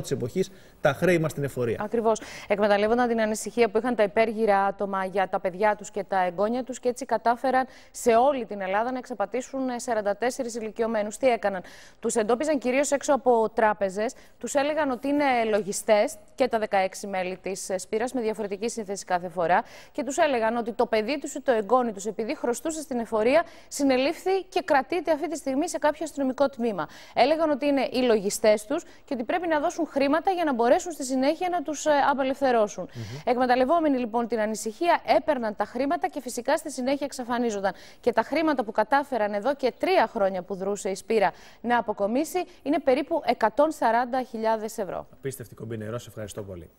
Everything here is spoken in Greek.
της εποχής τα χρέη μας στην εφορία. Ακριβώς. Εκμεταλλεύονταν την ανησυχία που είχαν τα υπέργυρα άτομα για τα παιδιά τους και τα εγγόνια τους και έτσι κατάφεραν σε όλη την Ελλάδα να εξαπατήσουν 44 ηλικιωμένους. Τι έκαναν. Τους εντόπιζαν κυρίως έξω από τράπεζες, τους έλεγαν ότι είναι λογιστές και τα 16 μέλη της Σπύρας με διαφορετική σύνθεση κάθε φορά και τους έλεγαν ότι το παιδί τους ή το εγγόνι τους επειδή χρωστούσε στην εφορία συνελήφθη και κρατείται αυτή τη στιγμή σε κάποιο αστυνομικό τμήμα. Έλεγαν ότι είναι οι λογιστές τους και ότι πρέπει να δώσουν χρήματα για να μπορέσουν στη συνέχεια να τους ε, απελευθερώσουν. Mm Εκμεταλλευόμενοι λοιπόν την ανησυχία, έπαιρναν τα χρήματα και φυσικά στη συνέχεια εξαφανίζονταν. Και τα χρήματα που κατάφεραν εδώ και τρία χρόνια που δρούσε η Σπύρα να αποκομίσει είναι περίπου 140.000 ευρώ. Απίστευτη κομπή νερό, ευχαριστώ πολύ.